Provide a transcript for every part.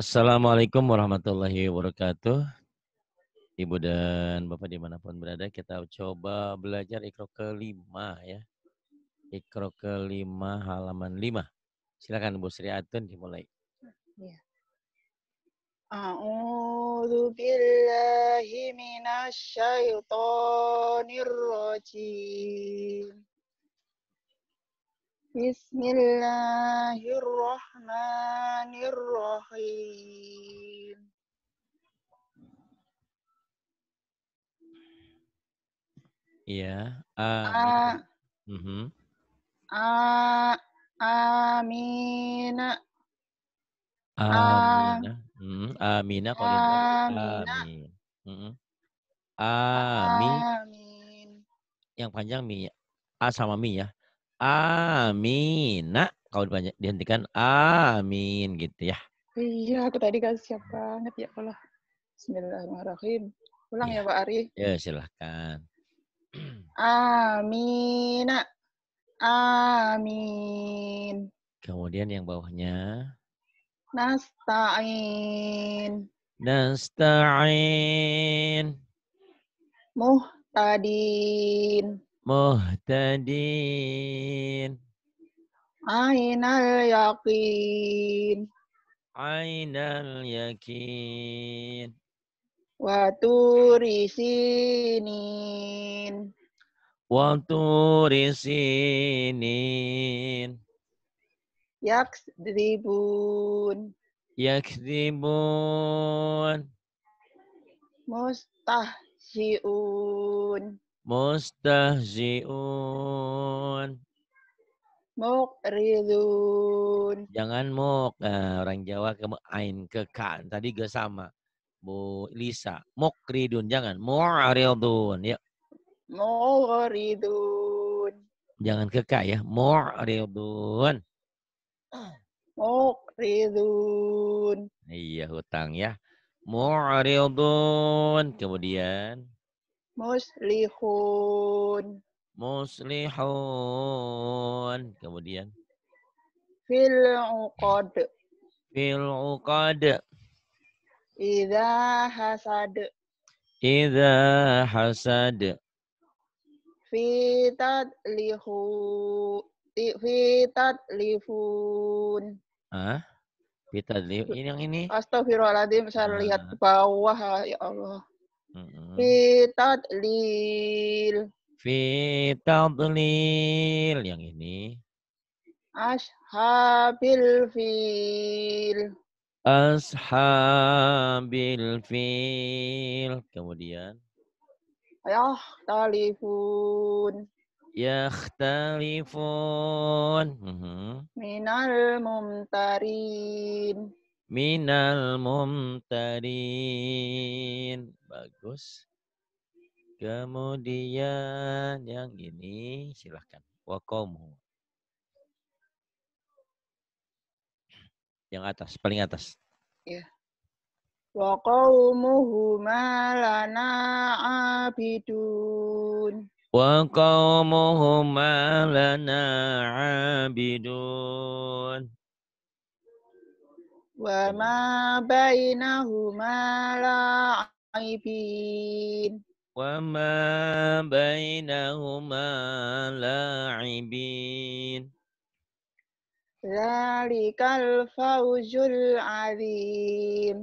Assalamualaikum warahmatullahi wabarakatuh. Ibu dan Bapak dimanapun berada, kita coba belajar ikro kelima ya. Ikro kelima halaman lima. Silakan Bu Sri Atun dimulai. Ya. A'udhu billahi minasyaitonirrojim. Bismillahirrahmanirrahim. Iya. Uh, uh, uh uh, Amin. Amin. Hmm, Amin. Amin. Amin. Amin. Yang panjang mi. A sama mi ya. Amin. Nah, kalau banyak dihentikan amin gitu ya. Iya, aku tadi kan siap banget ya Allah. Bismillahirrahmanirrahim. Ulang ya, ya Pak Ari. Ya, silahkan. Amin. Amin. Kemudian yang bawahnya. Nasta'in. Nasta'in. Muhtadin muhtadin. Ainal yakin. Ainal yakin. Waturi sinin. Waturi sinin. Yakdribun. Yakdribun. Mustahsiun. Mustahziun. Mukridun. Jangan muk. Nah, orang Jawa ke ain ke kan. Tadi gak sama. Bu Lisa. Mukridun. Jangan. Mu'ridun. Ya. Mu'ridun. Jangan ke ka ya. Mu'ridun. Mu'ridun. Iya hutang ya. Mu'ridun. Kemudian. Muslihun. Muslihun. Kemudian. Fil'uqad. Fil'uqad. Iza hasad. Iza hasad. Fitat lihu. Fitat lifun. Ah? Fitat lifun. Ini yang ini. Astaghfirullahaladzim. Saya ah. lihat ke bawah. Ya Allah. Fitadlil. Fitadlil. Yang ini. Ashabil fil. Ashabil fil. Kemudian. Ayah Yakhtalifun. Uh mm-hmm. -huh. Minal mumtarin minal mumtarin. Bagus. Kemudian yang ini silahkan. Wakomu. Yang atas, paling atas. Ya. Wa qaumuhuma malana abidun. Wa qaumuhuma lana abidun. وما بينهما لاعبين وما بينهما لاعبين ذلك الفوز العظيم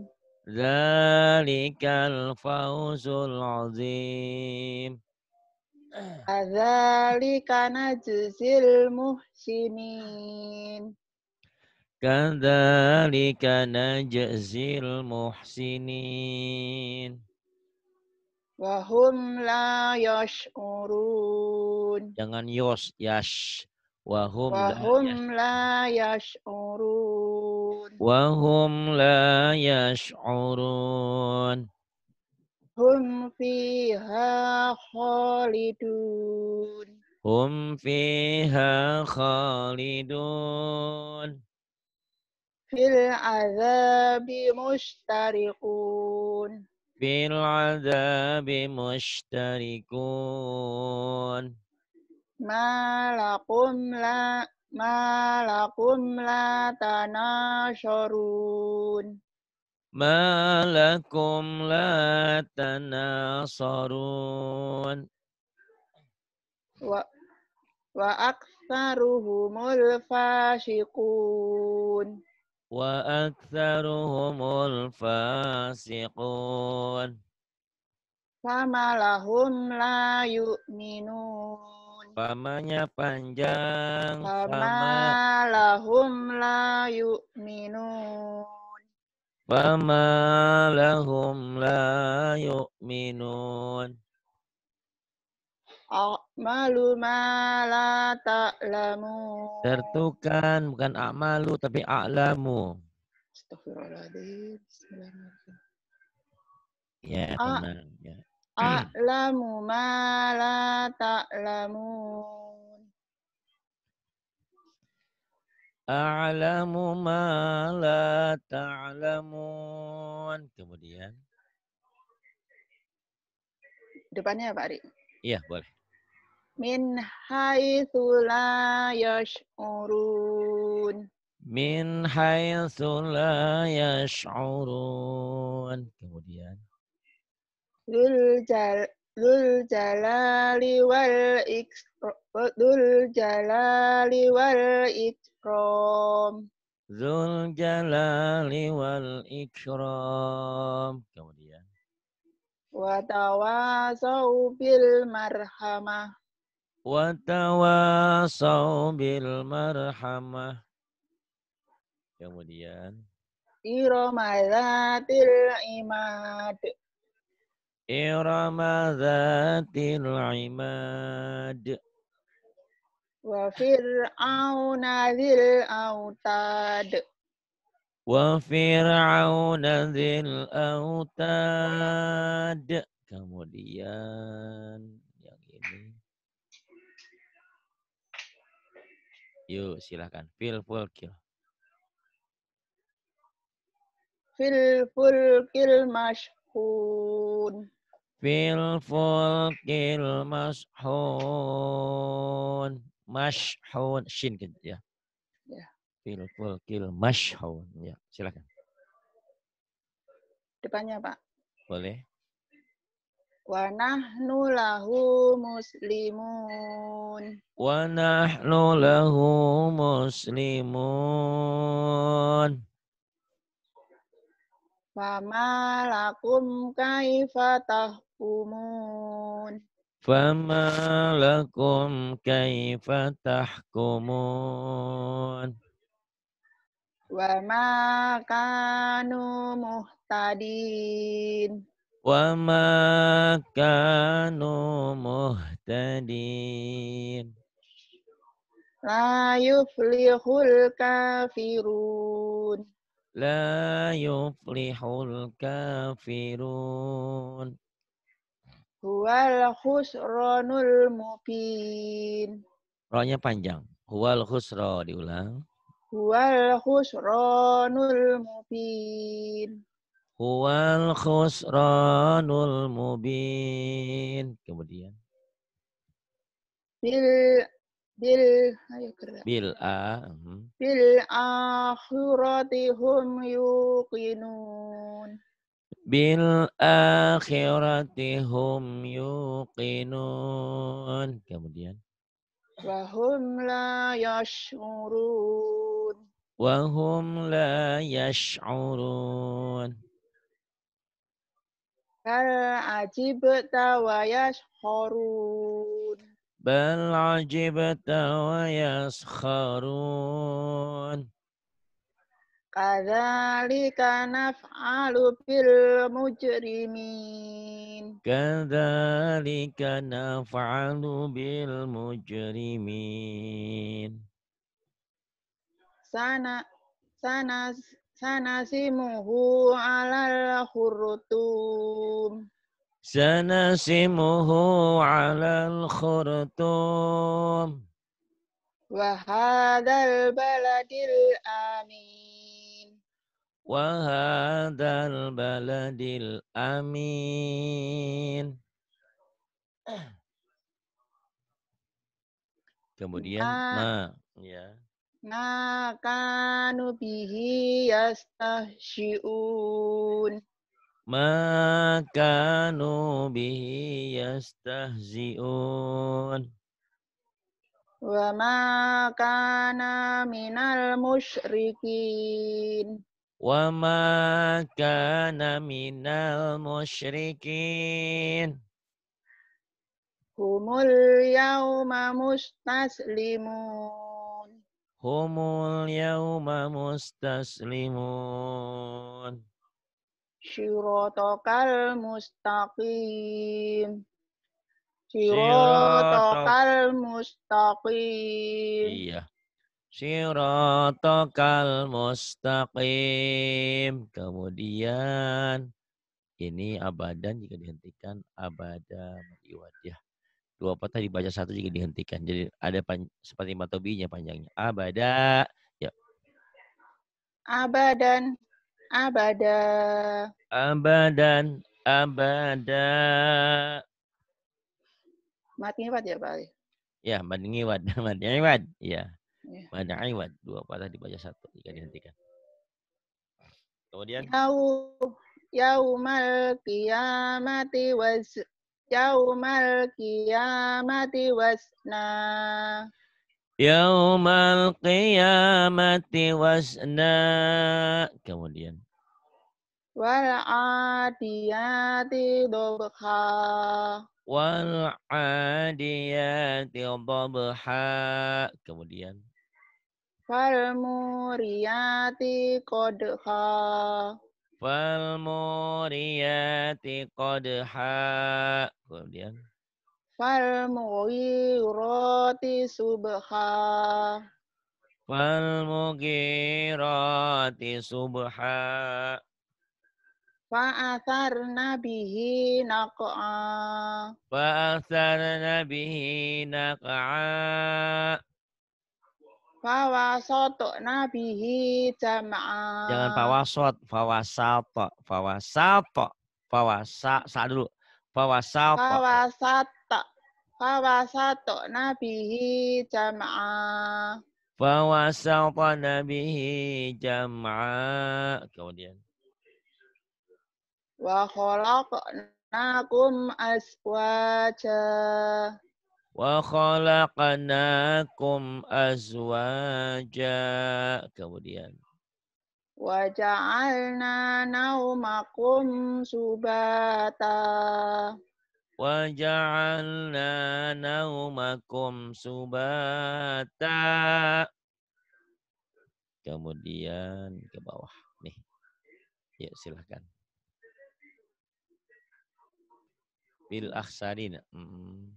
ذلك الفوز العظيم كذلك نجزي المحسنين Kadzalika najzil muhsinin. Wahum la yash'urun. Jangan yos, yash. Wahum, Wahum la yash'urun. Wahum la yash'urun. Hum fiha khalidun. Hum fiha khalidun fil azabi mushtariqun fil azabi mushtariqun malakum la malakum la tanashurun malakum la tanasarun wa wa aktsaruhumul fasiqun وأكثرهم الفاسقون فما لهم لا يؤمنون Pamanya panjang. Fama lahum la yu'minun. Fama lahum la yu'minun. A'malu oh, ma la ta'lamu. Tertukan bukan a'malu tapi a'lamu. Astagfirullahaladzim. Ya, ah, tenang. Ya. A'lamu ma la ta'lamun. A'lamu ma la ta'lamun. Kemudian. Depannya ya Pak Ari? Iya, boleh. Min haitsu la yash'urun. Min haitsu la yash'urun. Kemudian. Dul jal Dul jalali wal Dul jalali wal ikram. Dul jalali wal ikram. Kemudian. Watawasau bil marhamah watawasau bil marhamah. Kemudian Iramadatil imad. Iramadatil imad. Wa fir'auna dzil autad. Wa fir'auna dzil autad. Kemudian Yuk, silahkan. Fil fulkil. Fil fulkil mashhun. full kill mashhun. Mashhun. Shin kan ya. Ya. full kill mashhun. Ya, silahkan. Depannya, Pak. Boleh wa nahnu lahu muslimun wa nahnu lahu muslimun fama lakum kaifa tahkumun fama lakum kaifa tahkumun wa ma kanu muhtadin wa ma kanu muhtadin la yuflihul kafirun la yuflihul kafirun huwal khusronul mubin Rohnya panjang. Huwal khusro diulang. Huwal khusronul mubin. Huwal khusranul mubin. Kemudian. Bil bil ayo kerja. Bil a. Uh-huh. Bil akhirati hum yuqinun. Bil akhirati hum yuqinun. Kemudian. Wahum la yash'urun. Wahum la yash'urun. Hal ajibta wa yashharun. Bal ajibta wa yashharun. Kadzalika naf'alu bil mujrimin. Kadzalika naf'alu bil mujrimin. Sana sana Sanasimuhu alal khurtum. Sanasimuhu alal khurtum. al baladil amin. al baladil amin. Kemudian, ma, ya. Yeah. Makanu bihi yastahzi'un Makanu bihi yastahzi'un wa makana minal musyrikin wa makana minal musyrikin humul yawma mustaslimun humul yawma mustaslimun. Syirotokal mustaqim. Syirotokal mustaqim. Iya. Syirotokal mustaqim. Kemudian ini abadan jika dihentikan abada wadiah dua patah dibaca satu juga dihentikan. Jadi ada pan, seperti matobinya panjangnya. Abada. Ya. Abadan. Abada. Abadan. Abada. Mati ngiwat ya Pak Ali? Ya, mati ngiwat. mati ngiwat. Ya. Iya. mati ngiwat. Dua patah dibaca satu jika dihentikan. Kemudian. Yau. Yaumal qiyamati waz yaumal qiyamati wasna yaumal qiyamati wasna kemudian wal adiyati dhabha wal adiyati dhabha kemudian fal muriyati qadha Falmuriyati qadha. Kemudian. Falmuriyati subha. Falmugirati subha. nabihi naka naq'a. Fa'athar nabihi naq'a. Fawasoto nabihi jamaah. Jangan fawasot, fawasato, fawasato, fawasa, sa dulu. Fawasato. Fawasato. Fawasato nabihi jamaah. Fawasato nabihi jamaah. Kemudian. Wa khalaqnakum aswaja wa khalaqnakum azwaja kemudian wa ja'alna naumakum subata wa ja'alna naumakum subata kemudian ke bawah nih ya silahkan bil akhsarina -hmm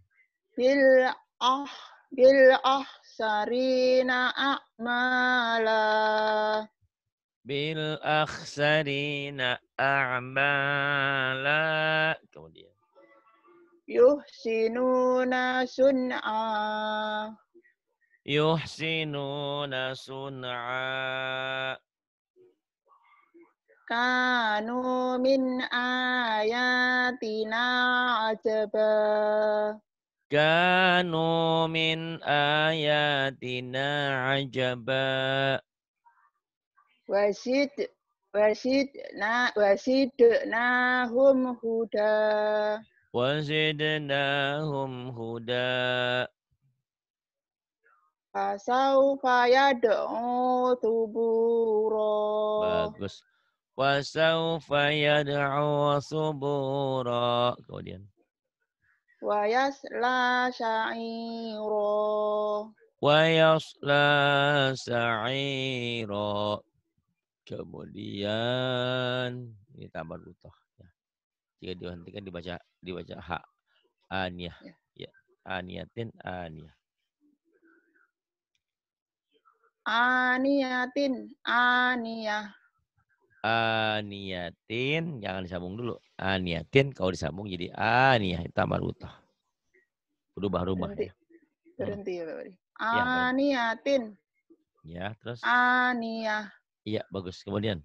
bil ah bil ah sarina a'mala bil ah sarina a'mala kemudian yuhsinuna sun'a yuhsinuna sun'a kanu min ayatina ajaba kanu min ayatina ajaba wasid wasid na wasid na hum huda wasid na hum huda Pasau fayad tuburo. Bagus. wasau fayad do subura. Kemudian. ويصلى سعيرا kemudian ini tambah butoh ya. jika dihentikan dibaca dibaca ha aniyah ya, ya. aniyatin aniyah aniyatin aniyah Aniatin, eh, jangan disambung dulu Aniatin, eh, kalau disambung jadi aniyah ah, tamarutah berubah rumah berhenti. ya berhenti ya Pak aniyatin iya, ah, iya, ah, ya terus aniyah iya bagus kemudian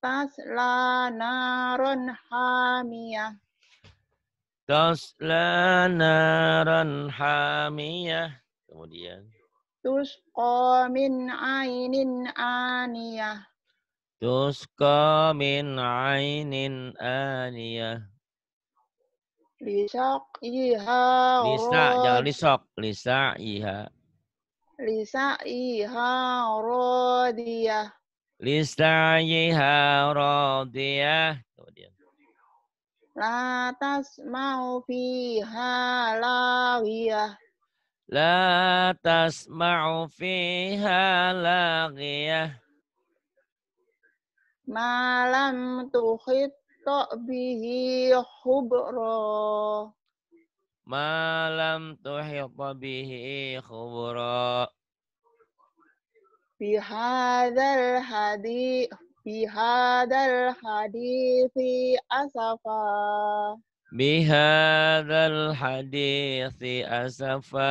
tasla naron hamiyah tasla naron hamiyah kemudian tusqa komin ainin aniyah min Ainin Ania. Lisak Iha. Lisa jangan lisok Lisa Iha. radiyah Lisa iha kemudian Latas mau fiha lawiyah la tasma'u fiha lagiyah malam tuhit bihi khubro malam tuhit bihi khubra bihadal hadi bihadal hadithi asafa bihadal hadithi asafa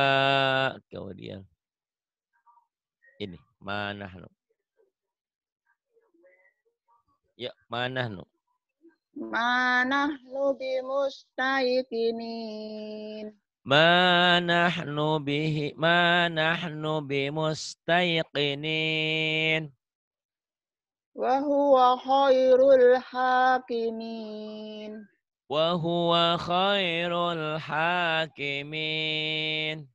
kemudian ini manahnu Ya, manahnu. Manahnu bimustaikinin. Manahnu bihi manahnu bimustaiqinin. Wa huwa khairul hakimin. Wa huwa khairul hakimin.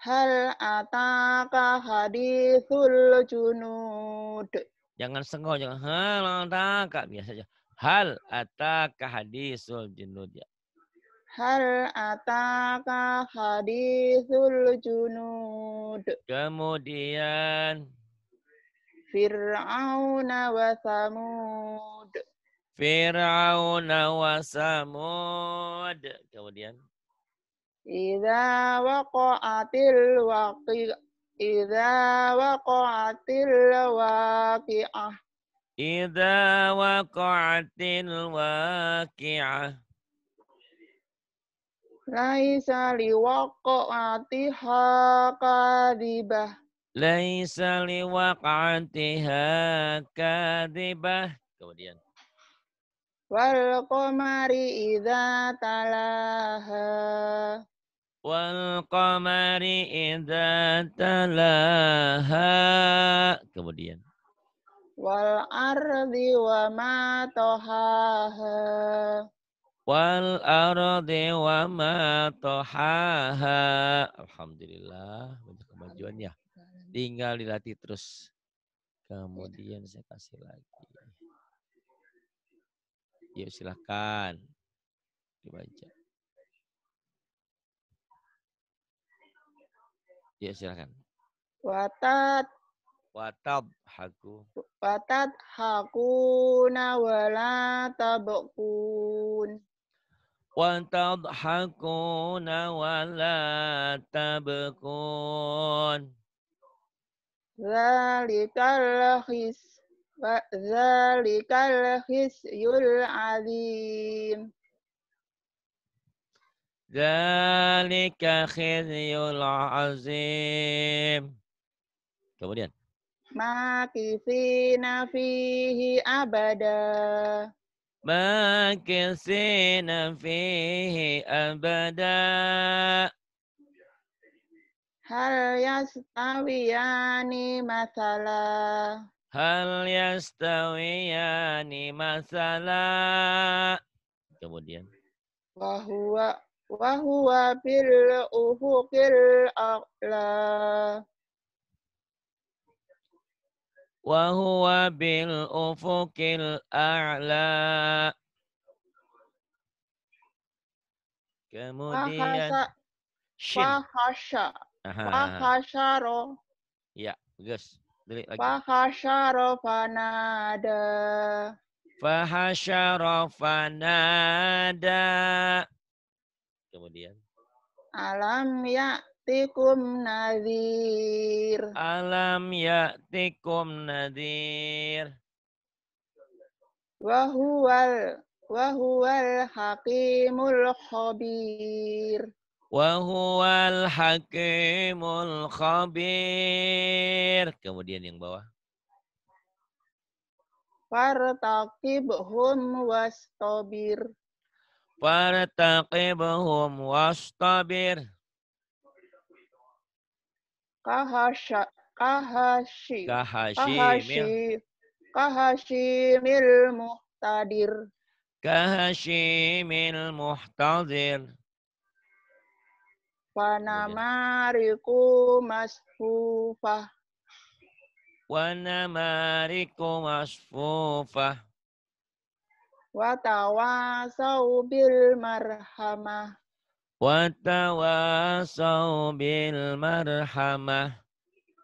Hal ataka hadithul junud. Jangan sengau, jangan hal ataka biasa aja. Hal ataka hadisul junud ya. Hal ataka hadisul junud. Kemudian Fir'aun wa Samud. Fir'aun wa Samud. Kemudian. Idza waqa'atil waqi'ah. Idza waqa'atil waqi'ah. Idza waqa'atil waqi'ah. Laisa liwaqa'atiha kadibah. Laisa liwaqa'atiha kadibah. Kemudian. Wal qamari idza talaha. والقمر idza talaha. kemudian wal ardi wa ma tohaha wal ardi wa ma tohaha alhamdulillah banyak kemajuan ya tinggal dilatih terus kemudian saya kasih lagi yuk silahkan dibaca Ya silakan. Watat watab haku watat hakuna wala Watat haku hakuna wala tabukun. zalikal his zalikal yul azim Zalika khizyul azim. Kemudian. Makisina fihi abada. Makisina fihi abada. Hal yastawiyani masalah. Hal yastawiyani masalah. Kemudian. Wahuwa wa huwa bil ufuqil a'la wa huwa bil ufuqil a'la kemudian fahasha fahasya fahasyaro ya gus Delik lagi fahasyaro fanada fahasyaro fanada kemudian? Alam ya'tikum nadir Alam ya'tikum nadhir. Wahuwal wahuwal hakimul khabir. Wahuwal hakimul khabir. Kemudian yang bawah. Fartaqibhum wastabir. Wartaqibhum wastabir. Kahasha kahashi kahashi kahashi kahashimil muhtadir kahashimil muhtadir wanamariku masfufah wanamariku masfufah watawasau bil marhamah watawasau bil marhamah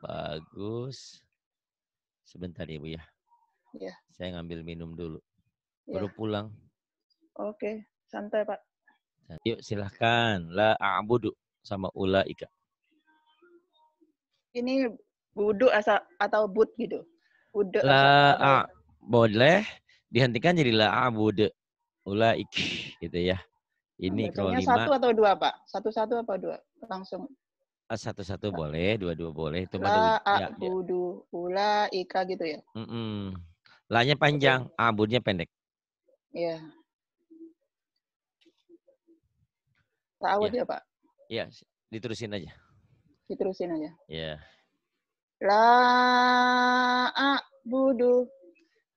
bagus sebentar ibu ya, ya ya saya ngambil minum dulu ya. baru pulang oke okay. santai pak yuk silahkan la a'budu sama ulaika ini budu asa, atau but gitu budu la a boleh dihentikan jadi abud ulaik gitu ya. Ini kalau lima. Satu atau dua, Pak? Satu-satu apa dua? Langsung. Ah, satu-satu boleh, dua-dua boleh. Itu La, ya, ya. abudu, ula, ika gitu ya? Mm -mm. La-nya panjang, abudnya pendek. Iya. Ta'awud ya. ya, Pak? Iya, diterusin aja. Diterusin aja? Iya. La, a,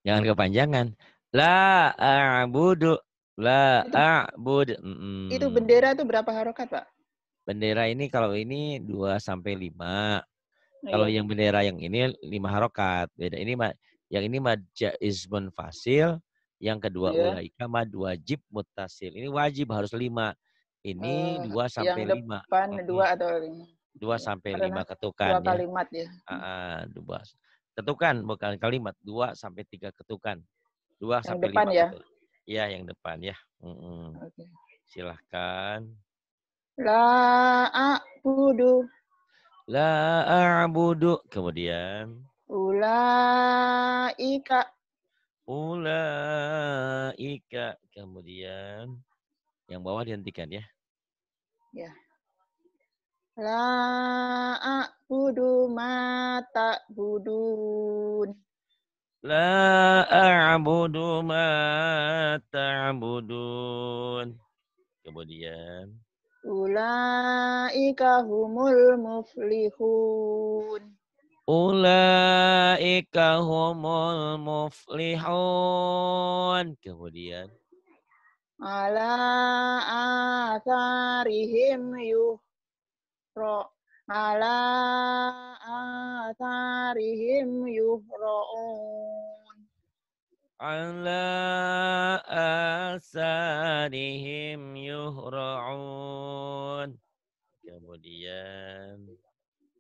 Jangan kepanjangan. La a'budu. La a'budu. Mm. Itu bendera itu berapa harokat, Pak? Bendera ini kalau ini 2 sampai 5. Oh, kalau iya. yang bendera yang ini 5 harokat. Beda ini yang ini mad jaizmun fasil, yang kedua yeah. ulaika mad wajib mutasil. Ini wajib harus 5. Ini uh, 2 sampai 5. Yang depan 2 atau 5. 2 sampai 5 ketukan. Dua ya. kalimat ya. ya. Uh, dua ketukan bukan kalimat dua sampai tiga ketukan dua yang sampai depan lima ya ketukan. ya yang depan ya mm -mm. Okay. silahkan la a'budu la a'budu kemudian ulaika ulaika kemudian yang bawah dihentikan ya ya la a'budu ma ta'budun. La a'budu ma ta'budun. Kemudian. Ulaika humul muflihun. Ulaika humul muflihun. Kemudian. Ala asarihim yuhro ala atharihim yuhra'un ala asarihim yuhra'un kemudian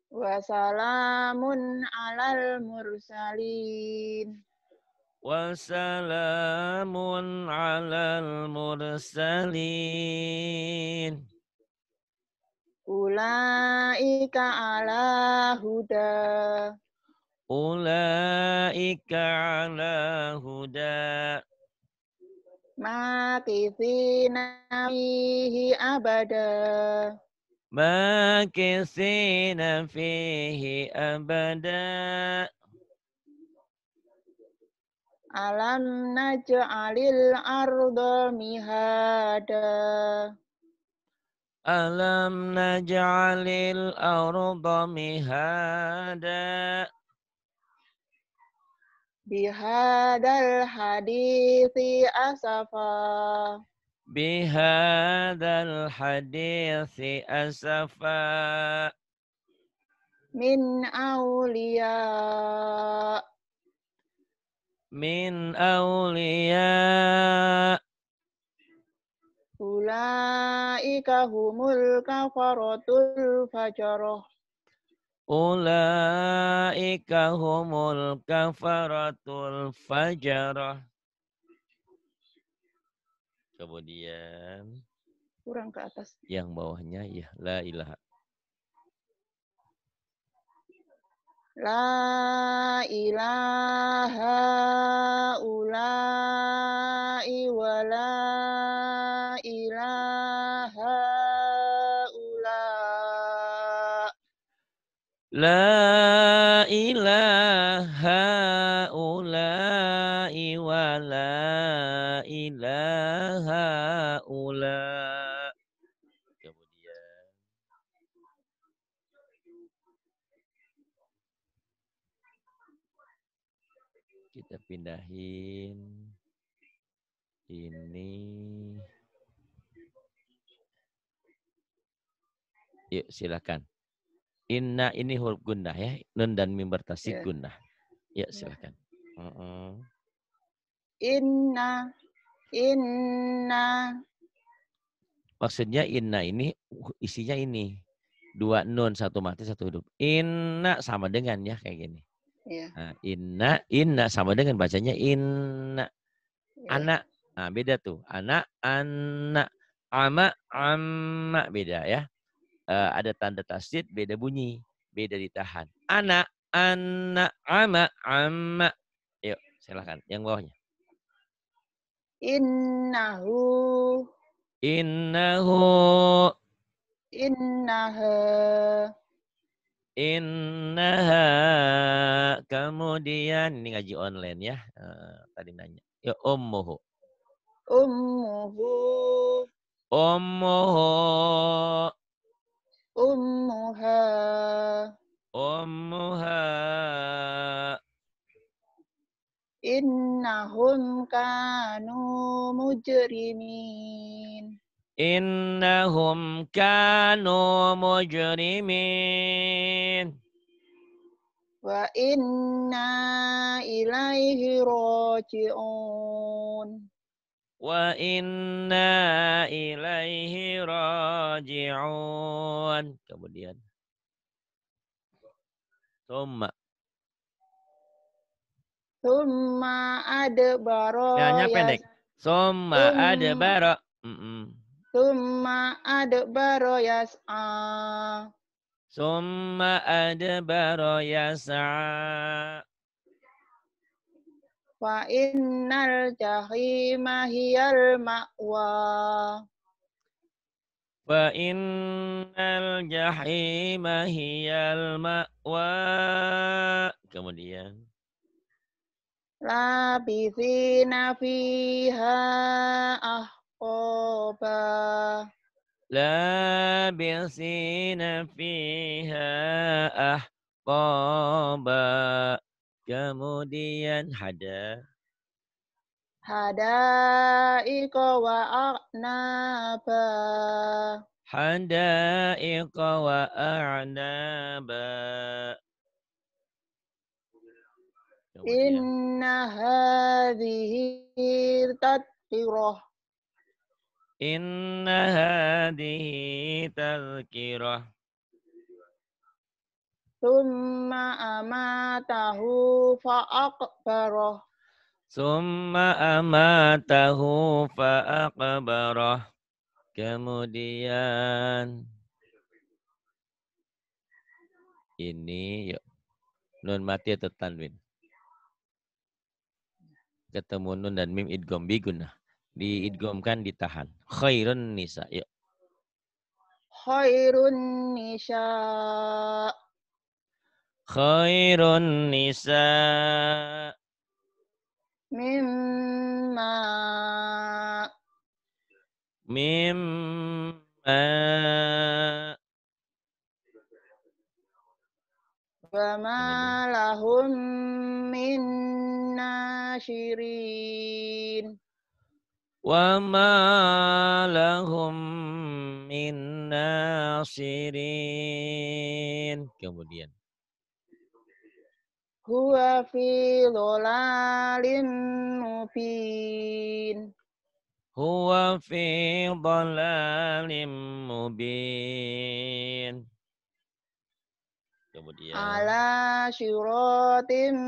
wasalamun alal mursalin wasalamun alal mursalin Ulaika ala huda. Ulaika ala huda. Makithina fihi abada. Makithina fihi abada. Alam naj'alil ardo mihada. Alam naj'alil arda mihada Bihadal hadithi asafa Bihadal hadithi asafa Min Aulia. Min Aulia. Ulaika humul kafaratul fajaroh. Ulaika humul kafaratul fajarah. Kemudian kurang ke atas. Yang bawahnya ya la ilaha. La ilaha ulai walai. La ilaha ulai wa la ilaha ula. Kemudian. Kita pindahin ini. Yuk silakan. Inna ini huruf gunnah ya. Nun dan mim bertasik yeah. gunnah. Ya, iya. silakan. Uh -uh. Inna inna Maksudnya inna ini isinya ini. Dua nun, satu mati, satu hidup. Inna sama dengan ya kayak gini. Yeah. Nah, inna, inna sama dengan bacanya inna. Yeah. Anak. Nah, beda tuh. Anak, anak. Ama, ama. Beda ya uh, ada tanda tasdid beda bunyi, beda ditahan. Anak, anak, ama, ama. Yuk, silahkan, yang bawahnya. Innahu. Innahu. Innaha. Innaha. Kemudian ini ngaji online ya. Uh, tadi nanya. Ya ummuhu. Ummuhu. Ummuhu. Ummuha. Ummuha. Innahum kanu mujrimin. Innahum kanu mujrimin. Wa inna ilaihi wa inna ilaihi raji'un. Kemudian. Tumma. Tumma ada baro. ya pendek. Ya. Tumma ada baro. Mm -mm. Tumma ada baro yas'a. Summa ada baro yas'a fa innal jahima hiyal ma'wa fa innal jahima hiyal ma'wa kemudian labithina fiha ahqaba labithina fiha ahqaba Kemudian hada. iko wa a'naba. iko wa a'naba. Inna hadhihi tadhkirah. Inna hadhihi tadhkirah. Summa amatahu faakbaroh. Summa amatahu faakbaroh. kemudian ini yuk nun mati atau tanwin ketemu nun dan mim idgom biguna diidgomkan ditahan khairun nisa yuk khairun nisa khairun nisa mimma mimma wama lahum min nasirin wama lahum min nasirin kemudian huwa fi dhalalin mubin huwa fi dhalalin mubin kemudian ala siratim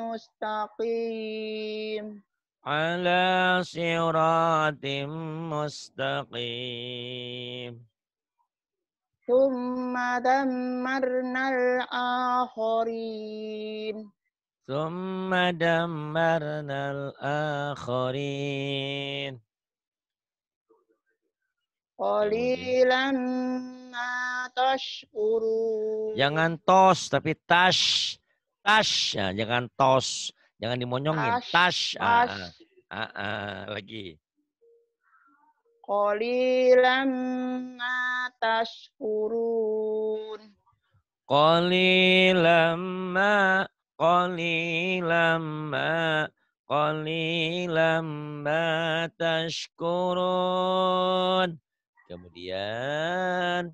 mustaqim ala siratim mustaqim ثم dammarnal akharin. ثم dammarnal akharin. Qalilan ma tashkurun. Jangan tos tapi tas, tas ya, ah, jangan tos. Jangan dimonyongin. Tas, Ah, ah, ah, ah, lagi. Qalilan ma tashkurun. Qalilan ma qalilan ma qalilan ma tashkurun. Kemudian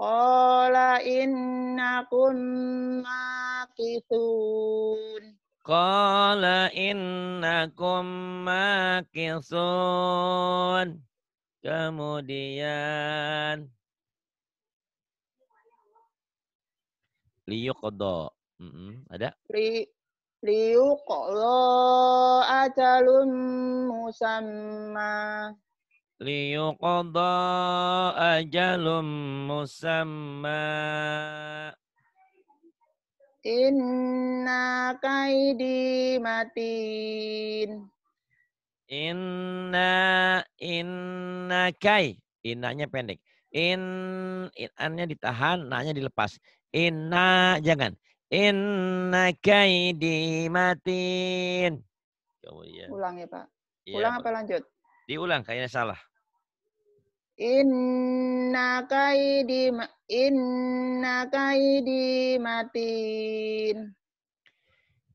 Qala innakum maqithun. Qala innakum makisun. Kemudian liyuqda. Mm -hmm. Ada? Li liyuqda ajalun musamma. Liyuqda ajalun musamma. Inna kaidi matin. Inna inna kai. Innanya pendek. In, innya ditahan, nanya dilepas. Inna jangan. Inna kaidi matin. Ulang ya Pak. Iya, Ulang apa lanjut? Diulang kayaknya salah. Inna kaidi inna kaidi matin.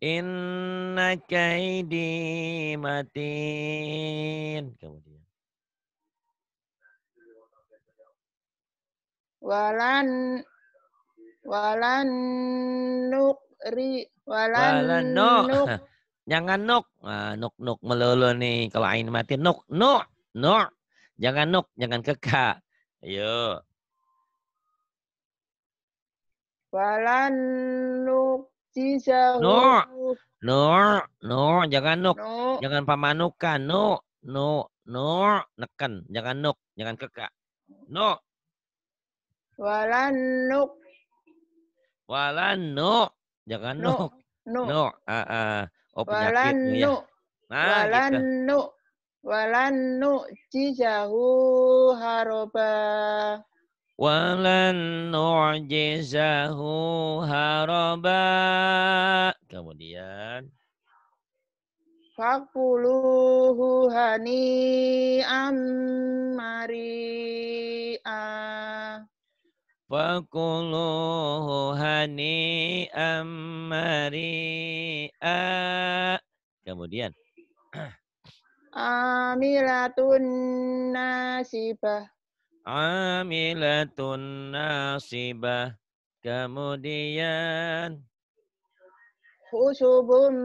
Inna kaidi matin. Kemudian. Walan walan nuk ri walan, walan nuk. nuk. Jangan nuk. Nah, nuk nuk melulu nih kalau ain mati nuk nuk nuk. Jangan nuk, jangan kekak. Ayo. Walan nuk jisa. Nuk, nuk, nuk. jangan nuk. No. Jangan pamanukan. Nuk, nuk, nuk. neken. Jangan nuk, jangan kekak. Nuk. Walan nuk. Walan nuk. Jangan nuk. Nuk. Nuk. Ah, ah. Oh, penyakit ya. Nah, walan nuk walan jizahu haroba walan jizahu haroba kemudian fakuluhu hani ammaria Fakuluhu hani ammaria. Kemudian amilatun nasibah amilatun nasibah kemudian husubum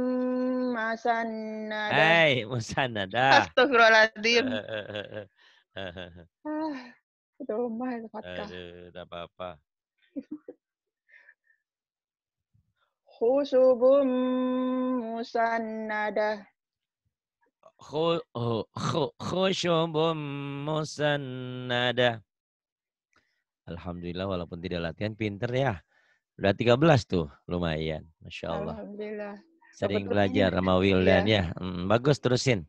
masannada hei musannada astagfirullahaladzim eh, eh, eh, ah, udah itu aduh tak apa-apa husubum musannadah khusyubun musannada. Alhamdulillah walaupun tidak latihan pinter ya. Udah 13 tuh lumayan. Masya Allah. Alhamdulillah. Sering Sobat belajar sama Wildan ya. ya. Hmm, bagus terusin.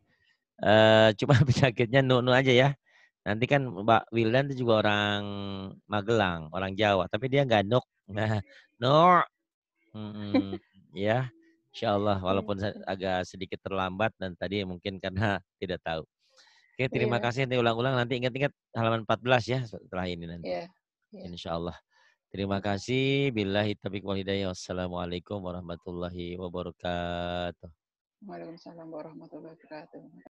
Uh, cuma penyakitnya nu-nu aja ya. Nanti kan Mbak Wildan itu juga orang Magelang, orang Jawa. Tapi dia nggak nuk. Nah, nuk Hmm, ya. Insya Allah, iya. walaupun agak sedikit terlambat dan tadi mungkin karena tidak tahu. Oke, terima yeah. kasih. Nanti ulang-ulang, nanti ingat-ingat halaman 14 ya setelah ini nanti. Yeah. Yeah. Insya Allah. Terima kasih. Billahi taufiq wal hidayah. Wassalamualaikum warahmatullahi wabarakatuh. Waalaikumsalam warahmatullahi wabarakatuh.